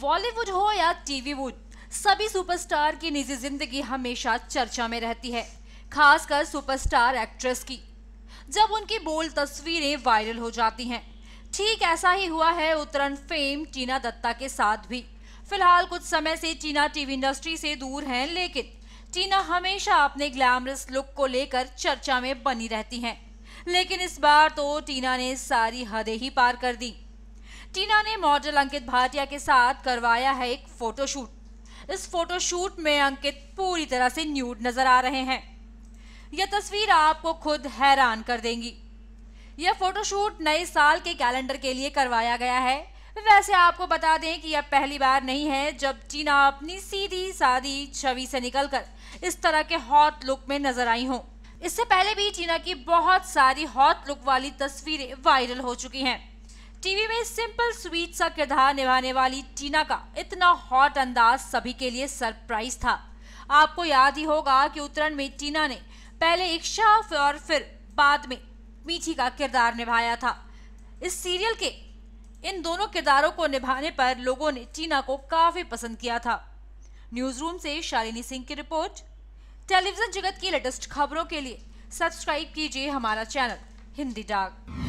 बॉलीवुड हो या टीवीवुड सभी सुपरस्टार की निजी जिंदगी हमेशा चर्चा में रहती है खासकर सुपरस्टार एक्ट्रेस की जब उनकी बोल तस्वीरें वायरल हो जाती हैं ठीक ऐसा ही हुआ है उत्तरण फेम टीना दत्ता के साथ भी फिलहाल कुछ समय से टीना टीवी इंडस्ट्री से दूर हैं लेकिन टीना हमेशा अपने ग्लैमरस लुक को लेकर चर्चा में बनी रहती हैं लेकिन इस बार तो टीना ने सारी हदें ही पार कर दी टीना ने मॉडल अंकित भाटिया के साथ करवाया है एक फोटोशूट इस फोटोशूट में अंकित पूरी तरह से न्यूड नजर आ रहे हैं यह तस्वीर आपको खुद हैरान कर देंगी यह फोटोशूट नए साल के कैलेंडर के लिए करवाया गया है वैसे आपको बता दें कि यह पहली बार नहीं है जब टीना अपनी सीधी सादी छवि से निकलकर इस तरह के हॉट लुक में नजर आई हो इससे पहले भी टीना की बहुत सारी हॉट लुक वाली तस्वीरें वायरल हो चुकी हैं टीवी में सिंपल स्वीट सा किरदार निभाने वाली टीना का इतना हॉट अंदाज सभी के लिए सरप्राइज था आपको याद ही होगा कि उत्तरण में टीना ने पहले इच्छा और फिर बाद में मीठी का किरदार निभाया था इस सीरियल के इन दोनों किरदारों को निभाने पर लोगों ने टीना को काफ़ी पसंद किया था न्यूज़ रूम से शालिनी सिंह की रिपोर्ट टेलीविज़न जगत की लेटेस्ट खबरों के लिए सब्सक्राइब कीजिए हमारा चैनल हिंदी डाक